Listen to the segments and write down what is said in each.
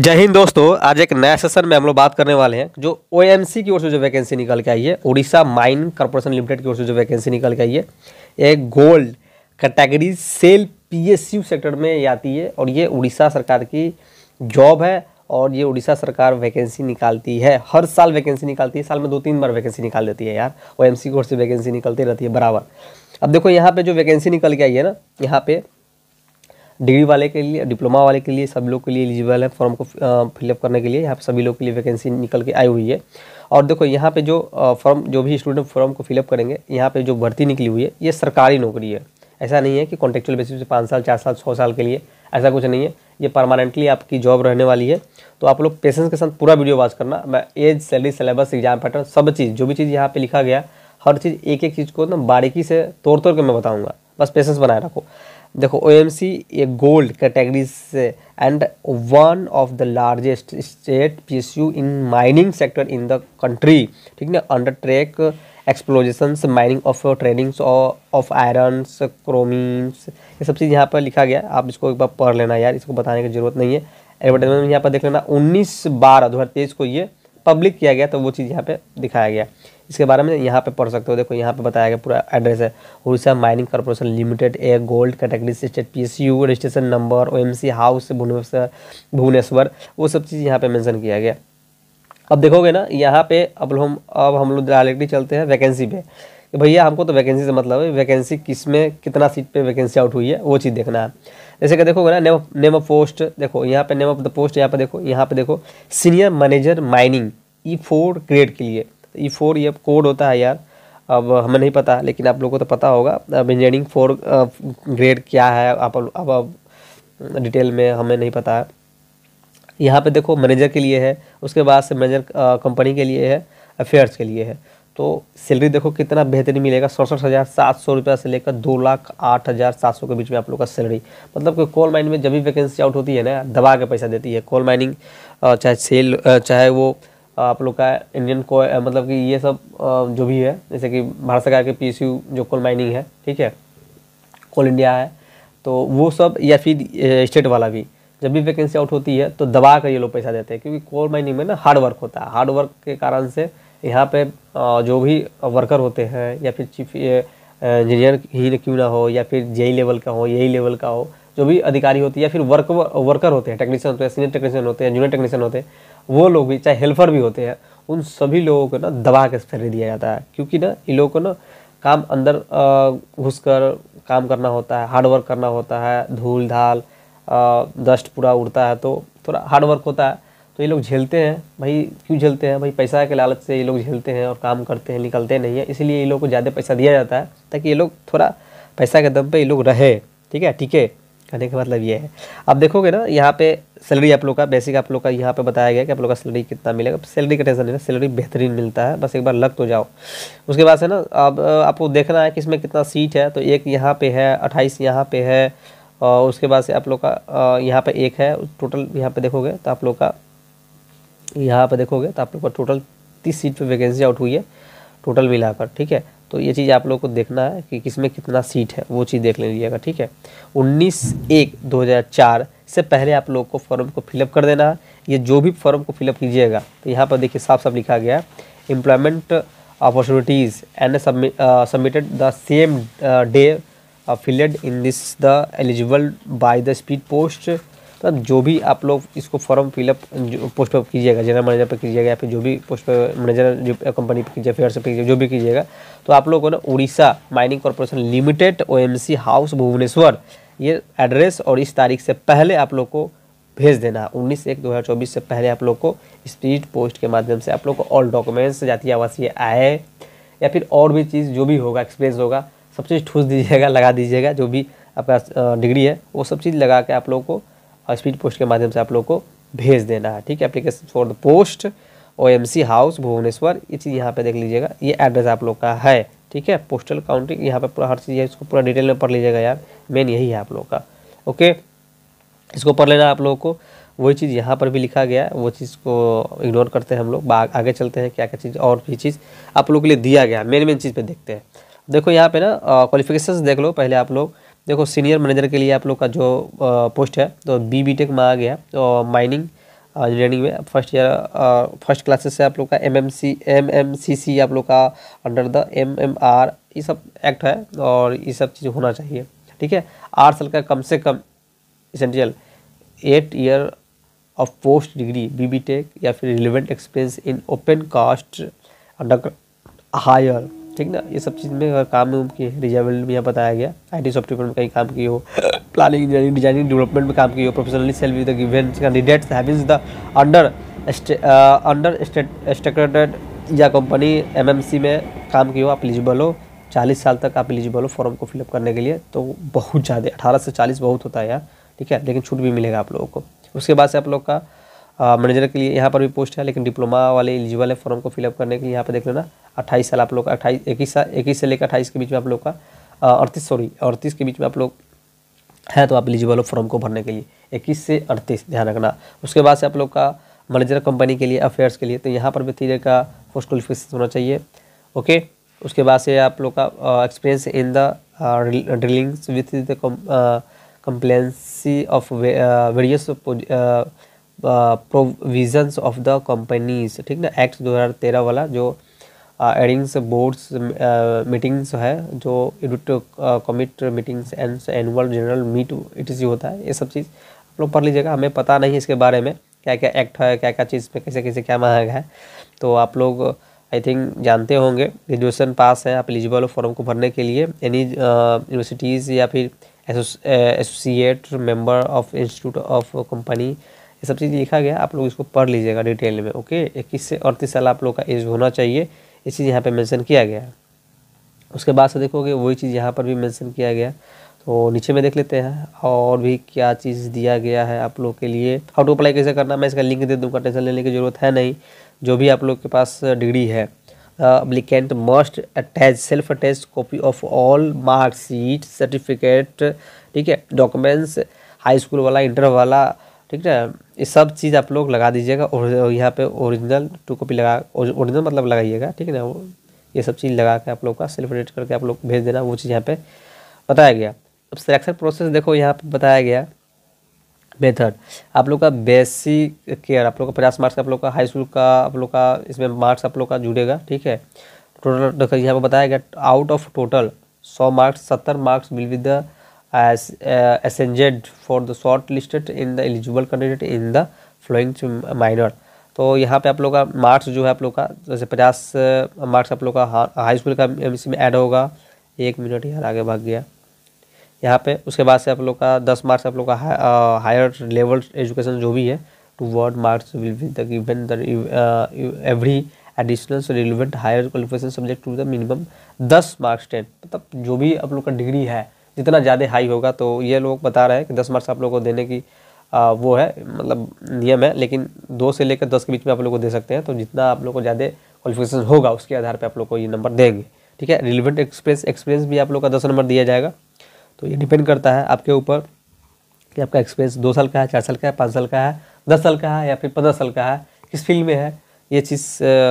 जय हिंद दोस्तों आज एक नया सेशन में हम लोग बात करने वाले हैं जो ओ की ओर से जो वैकेंसी निकल के आई है उड़ीसा माइन कॉर्पोरेशन लिमिटेड की ओर से जो वैकेंसी निकल के आई है ये गोल्ड कैटेगरी सेल पी सेक्टर में आती है और ये उड़ीसा सरकार की जॉब है और ये उड़ीसा सरकार वैकेंसी निकालती है हर साल वैकेंसी निकालती है साल में दो तीन बार वैकेंसी निकाल देती है यार ओ की ओर से वैकेंसी निकलती रहती है बराबर अब देखो यहाँ पर जो वैकेंसी निकल के आई है ना यहाँ पर डिग्री वाले के लिए डिप्लोमा वाले के लिए सब लोग के लिए एलिजिबल है फॉर्म को फिलअप करने के लिए यहाँ पे सभी लोग के लिए वैकेंसी निकल के आई हुई है और देखो यहाँ पे जो फॉर्म जो भी स्टूडेंट फॉर्म को फिलअप करेंगे यहाँ पे जो भर्ती निकली हुई है ये सरकारी नौकरी है ऐसा नहीं है कि कॉन्ट्रेक्चुअल बेसिस पे पाँच साल चार साल छः साल के लिए ऐसा कुछ नहीं है ये परमानेंटली आपकी जॉब रहने वाली है तो आप लोग पेशेंस के साथ पूरा वीडियो वॉच करना मैं age salary syllabus exam pattern सब चीज़ जो भी चीज़ यहाँ पर लिखा गया हर चीज़ एक एक चीज़ को ना बारीकी से तोड़ तोड़ के मैं बताऊँगा बस पेशेंस बनाए रखो देखो ओ एम सी ये गोल्ड कैटेगरी से and one of the largest state P S U in mining sector in the country ठीक ना under track explorations mining of trainings of irons chromites ये सब चीज़ यहाँ पर लिखा गया आप इसको एक बार पढ़ लेना यार इसको बताने की जरूरत नहीं है एडवर्टाइजमेंट यहाँ पर देख लेना उन्नीस बारह दो हज़ार तेईस को ये पब्लिक किया गया तो वो चीज़ यहाँ पर दिखाया गया इसके बारे में यहाँ पे पढ़ सकते हो देखो यहाँ पे बताया गया पूरा एड्रेस है Orissa mining corporation limited A gold category state P S U registration number O M C house Bhubaneswar वो सब चीज़ यहाँ पर मैंसन किया गया अब देखोगे ना यहाँ पे अब हम अब हम लोग डायरेक्टली चलते हैं वैकेंसी पे कि भैया हमको तो वैकेंसी से मतलब है वैकेंसी किस में कितना सीट पे वैकेंसी आउट हुई है वो चीज़ देखना है जैसे कि देखोगे ना name of name of post देखो यहाँ पे नेम ऑफ द पोस्ट यहाँ पे देखो यहाँ पे देखो senior manager mining E four grade के लिए ई e फोर ये कोड होता है यार अब हमें नहीं पता लेकिन आप लोगों को तो पता होगा अब इंजीनियरिंग फोर ग्रेड क्या है आप अब अब डिटेल में हमें नहीं पता है यहाँ पे देखो मैनेजर के लिए है उसके बाद से मैनेजर कंपनी के लिए है अफेयर्स के लिए है तो सैलरी देखो कितना बेहतरीन मिलेगा सड़सठ हज़ार सात सौ रुपये से लेकर दो लाख आठ हज़ार सात सौ के बीच में आप लोग का सैलरी मतलब कि कोल माइनिंग में जब भी वैकेंसी आउट होती है ना दबा के पैसा देती है कोल माइनिंग चाहे सेल चाहे वो आप लोग का इंडियन को मतलब कि ये सब जो भी है जैसे कि भारत सरकार के पी जो कोल माइनिंग है ठीक है कोल इंडिया है तो वो सब या फिर स्टेट वाला भी जब भी वैकेंसी आउट होती है तो दबा कर ये लोग पैसा देते हैं क्योंकि कोल माइनिंग में ना हार्ड वर्क होता है हार्ड वर्क के कारण से यहाँ पे जो भी वर्कर होते हैं या फिर चीफ इंजीनियर ही क्यों ना हो या फिर जे लेवल e का हो यही लेवल e का हो जो भी अधिकारी होती है या फिर वर्क वर्कर होते हैं टेक्नीशियन होते हैं सीनियर टेक्नीशियन होते हैं जूनियर टेक्नीशियन होते हैं वो लोग भी चाहे हेल्पर भी होते हैं उन सभी लोगों को ना दबा के फेरने दिया जाता है क्योंकि ना इन लोगों को ना काम अंदर घुस कर काम करना होता है हार्ड वर्क करना होता है धूल धाल डस्ट पूरा उड़ता है तो थोड़ा हार्ड वर्क होता है तो ये लोग झेलते हैं भाई क्यों झेलते हैं भाई पैसा के लालच से ये लोग झेलते हैं और काम करते हैं निकलते नहीं है इसीलिए ये लोग को ज़्यादा पैसा दिया जाता है ताकि ये लोग थोड़ा पैसा के दम पर ये लोग रहे ठीक है टिके कहने का मतलब ये है अब देखोगे ना यहाँ पे सैलरी आप लोग का बेसिक आप लोग का यहाँ पे बताया गया कि आप लोग का सैलरी कितना मिलेगा सैलरी का टेंशन नहीं सैलरी बेहतरीन मिलता है बस एक बार लग तो जाओ उसके बाद से ना अब आपको देखना है कि इसमें कितना सीट है तो एक यहाँ पे है अट्ठाईस यहाँ पे है और उसके बाद से आप लोग का यहाँ पे एक है टोटल यहाँ पे देखोगे तो आप लोग का यहाँ पर देखोगे तो आप लोग का टोटल तीस सीट पर वैकेंसी आउट हुई है टोटल मिलाकर ठीक है तो ये चीज़ आप लोग को देखना है कि किसमें कितना सीट है वो चीज़ देख लीजिएगा ठीक है उन्नीस एक दो हज़ार चार से पहले आप लोग को फॉर्म को फिलअप कर देना है ये जो भी फॉर्म को फिलअप कीजिएगा तो यहाँ पर देखिए साफ साफ लिखा गया है employment opportunities and submitted the same day filled in this the eligible by the speed post तो जो भी आप लोग इसको फॉर्म फिलअप पोस्ट पर कीजिएगा जनरल मैनेजर पर कीजिएगा या फिर जो भी पोस्ट पर मैनेजर जो कंपनी पर कीजिएगा फेयर से जो भी कीजिएगा तो आप लोगों को ना Orissa mining corporation limited O house Bhubaneswar ये एड्रेस और इस तारीख से पहले आप लोग को भेज देना उन्नीस एक दो हज़ार चौबीस से पहले आप लोग को स्पीड पोस्ट के माध्यम से आप लोग को ऑल डॉक्यूमेंट्स जातीय आवासीय आए या फिर और भी चीज़ जो भी होगा एक्सपीरियंस होगा सब चीज़ ठूस दीजिएगा लगा दीजिएगा जो भी आपका डिग्री है वो सब चीज़ लगा के आप लोग को और स्पीड पोस्ट के माध्यम से आप लोग को भेज देना है ठीक है application for the post O M C house Bhubaneswar ये चीज़ यहाँ पे देख लीजिएगा ये एड्रेस आप लोग का है ठीक है पोस्टल काउंटिंग यहाँ पे पूरा हर चीज़ है इसको पूरा डिटेल में पढ़ लीजिएगा यार मेन यही है आप लोग का ओके इसको पढ़ लेना आप लोगों को वही चीज़ यहाँ पर भी लिखा गया है वो चीज़ को इग्नोर करते हैं हम लोग आगे चलते हैं क्या क्या चीज़ और भी चीज़ आप लोग के लिए दिया गया मेन मेन चीज़ पर देखते हैं देखो यहाँ पर ना क्वालिफिकेशन देख लो पहले आप लोग देखो सीनियर मैनेजर के लिए आप लोग का जो पोस्ट है तो बी बी टेक में आ गया तो माइनिंग इंजीनियरिंग में फर्स्ट ईयर फर्स्ट क्लासेस से आप लोग का M M C M M C C आप लोग का under the M M R ये सब एक्ट है और ये सब चीज़ होना चाहिए ठीक है आठ साल का कम से कम essential eight year of post degree B B tech या फिर relevant experience in open cast under higher ठीक ना ये सब चीज़ में काम उम किए रिजाइबल में यहाँ बताया गया आई टी सॉफ्टवेयर में कहीं काम की हो प्लानिंग इंजीनियरिंग डिजाइनिंग डेवलपमेंट में काम की हो प्रोफेशनली सेल्फ विद कैंडिडेट्स है अंडर अंडर स्टेट या कंपनी एम एम सी में काम की हो आप एलिजिबल हो चालीस साल तक आप एलिजिबल हो फॉर्म को फिलअप करने के लिए तो बहुत ज़्यादा अठारह से चालीस बहुत होता है यार ठीक है लेकिन छूट भी मिलेगा आप लोगों को उसके बाद से आप लोग का मैनेजर uh, के लिए यहाँ पर भी पोस्ट है लेकिन डिप्लोमा वाले एलिजिबल है फॉर्म को फिलअप करने के लिए यहाँ पर देख लेना अट्ठाईस साल आप लोग का अट्ठाईस इक्कीस साल इक्कीस से लेकर अट्ठाईस के बीच में आप लोग का अड़तीस सॉरी अड़तीस के बीच में आप लोग हैं तो आप एलिजिबल हो फॉर्म को भरने के लिए इक्कीस से अड़तीस ध्यान रखना उसके बाद से आप लोग का मैनेजर कंपनी के लिए अफेयर्स के लिए तो यहाँ पर भी तीन का पोस्ट क्वालिफिकेशन होना चाहिए ओके उसके बाद से आप लोग का experience in the drillings with the compliance of various provisions of the companies ठीक ना एक्ट 2013 वाला जो एडिंग्स बोर्ड्स मीटिंग्स है जो unit commit meetings and annual general meet it is होता है ये सब चीज़ आप लोग पढ़ लीजिएगा हमें पता नहीं इसके बारे में क्या क्या एक्ट है क्या क्या चीज़ पे कैसे कैसे क्या मांगा है तो आप लोग आई थिंक जानते होंगे ग्रेजुएशन पास है आप एलिजिबल फॉर्म को भरने के लिए एनी यूनिवर्सिटीज़ uh, या फिर associate member of institute of company ये सब चीज़ लिखा गया आप लोग इसको पढ़ लीजिएगा डिटेल में ओके इक्कीस से अड़तीस साल आप लोग का एज होना चाहिए ये चीज़ यहाँ पे मेंशन किया गया उसके बाद से देखोगे वही चीज़ यहाँ पर भी मेंशन किया गया तो नीचे में देख लेते हैं और भी क्या चीज़ दिया गया है आप लोग के लिए हाउ टू अप्लाई कैसे करना मैं इसका लिंक दे दूँगा टेंशन लेने की ज़रूरत है नहीं जो भी आप लोग के पास डिग्री है applicant must attach self attach copy of all marksheet certificate ठीक है डॉक्यूमेंट्स हाई स्कूल वाला इंटर वाला ठीक है ये सब चीज़ आप लोग लगा दीजिएगा और यहाँ पे ओरिजिनल टू कॉपी लगा ओरिजिनल मतलब लगाइएगा ठीक है ना ये सब चीज़ लगा के आप लोग का सेलिब्रेट करके आप लोग भेज देना वो चीज़ यहाँ पे बताया गया अब सिलेक्शन प्रोसेस देखो यहाँ पे बताया गया मेथड आप लोग का बेसिक केयर आप लोग का पचास मार्क्स आप लोग का हाई स्कूल का आप लोग का इसमें मार्क्स आप लोग का जुड़ेगा ठीक है टोटल देखो यहाँ पर बताया गया आउट ऑफ टोटल सौ मार्क्स सत्तर marks will with the as uh, ascended for the short listed in the eligible candidate in the flowing uh, minor तो यहाँ पे आप लोग का मार्क्स जो है आप लोग का जैसे पचास मार्क्स uh, आप लोग का हाई स्कूल का इसमें ऐड होगा एक मिनट यार आगे भाग गया यहाँ पे उसके बाद से आप लोग का दस मार्क्स आप लोग का हायर लेवल एजुकेशन जो भी है toward marks will be the given the every additional relevant higher qualification subject to the minimum दस मार्क्स टेन मतलब जो भी आप लोग का डिग्री है जितना ज़्यादा हाई होगा तो ये लोग बता रहे हैं कि दस मार्क्स आप लोग को देने की आ, वो है मतलब नियम है लेकिन दो से लेकर दस के बीच में आप लोग को दे सकते हैं तो जितना आप लोग को ज़्यादा क्वालिफिकेशन होगा उसके आधार पर आप लोग को ये नंबर देंगे ठीक है रिलेवेंट एक्सपीरियंस एक्सपीरियंस भी आप लोग का दस नंबर दिया जाएगा तो ये डिपेंड करता है आपके ऊपर कि आपका एक्सपीरियंस दो साल का है चार साल का है पाँच साल का है दस साल का है या फिर पंद्रह साल का है किस फील्ड में है ये चीज़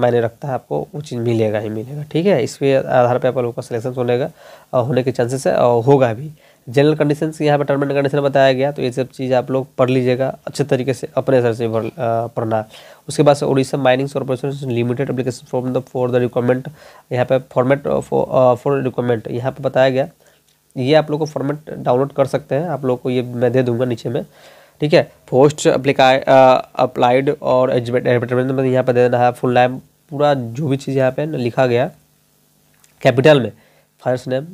मायने रखता है आपको वो चीज़ मिलेगा ही मिलेगा ठीक है इसके आधार पर आप लोगों का सिलेक्शन सुनेगा और होने के चांसेस है और होगा भी जनरल कंडीशन यहाँ पर टर्म एंड कंडीशन बताया गया तो ये सब चीज़ आप लोग पढ़ लीजिएगा अच्छे तरीके से अपने सर से पढ़ना उसके बाद Orissa minings corporation limited application form the for the requirement यहाँ पर फॉर्मेट फॉर रिक्वायरमेंट यहाँ पर बताया गया ये आप लोग को फॉर्मेट डाउनलोड कर सकते हैं आप लोग को ये मैं दे दूँगा नीचे में ठीक है पोस्ट अप्लीकाई अप्लाइड और एडवर्टाइजमेंट मतलब यहाँ पर दे देना है फुल नाम पूरा जो भी चीज़ यहाँ पे लिखा गया कैपिटल में first name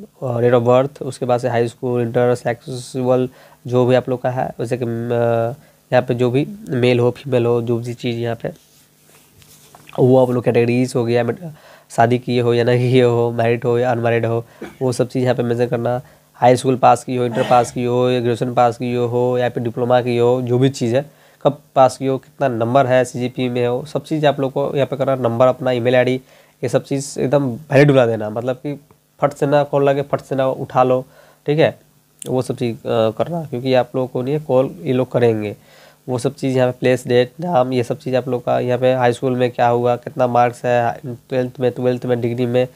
date of birth उसके बाद से हाई स्कूल इंटर सेक्सुअल जो भी आप लोग का है वैसे कि uh, यहाँ पे जो भी मेल हो फीमेल हो जो भी चीज़ यहाँ पे वो आप लोग कैटेगरीज हो गया शादी किए हो या नहीं किए हो मैरिड हो या अनमैरिड हो वो सब चीज़ यहाँ पे मेंशन करना हाई स्कूल पास की हो इंटर पास की हो या ग्रेजुएशन पास की हो या फिर डिप्लोमा की हो जो भी चीज़ है कब पास की हो कितना नंबर है सी में हो सब चीज़ आप लोग को यहाँ पे करना नंबर अपना ईमेल आईडी ये सब चीज़ एकदम वैलिड डुला देना मतलब कि फट से ना कॉल लगे फट से ना उठा लो ठीक है वो सब चीज़ करना क्योंकि आप लोगों को नहीं कॉल ये लोग करेंगे वो सब चीज़ यहाँ पे प्लेस डेट नाम ये सब चीज़ आप लोग का यहाँ पे हाई स्कूल में क्या हुआ कितना मार्क्स है ट्वेल्थ में ट्वेल्थ में डिग्री में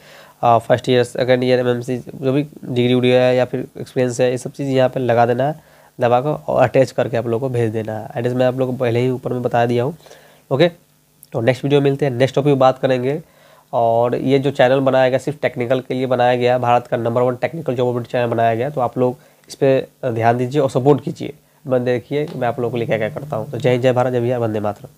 first year second year M जो भी डिग्री उग्री है या फिर एक्सपीरियंस है ये सब चीज़ यहाँ पर लगा देना है दबा को और अटैच करके आप लोग को भेज देना है एड्रेस मैं आप लोग को पहले ही ऊपर में बता दिया हूँ ओके तो नेक्स्ट वीडियो मिलते हैं नेक्स्ट टॉपिक बात करेंगे और ये जो चैनल बनाया गया सिर्फ टेक्निकल के लिए बनाया गया भारत का number one technical job update channel बनाया गया तो आप लोग इस पर ध्यान दीजिए और सपोर्ट कीजिए बंदे देखिए मैं आप लोगों को लिए क्या क्या करता हूँ तो जय जय भारत जय भैया वंदे मात्र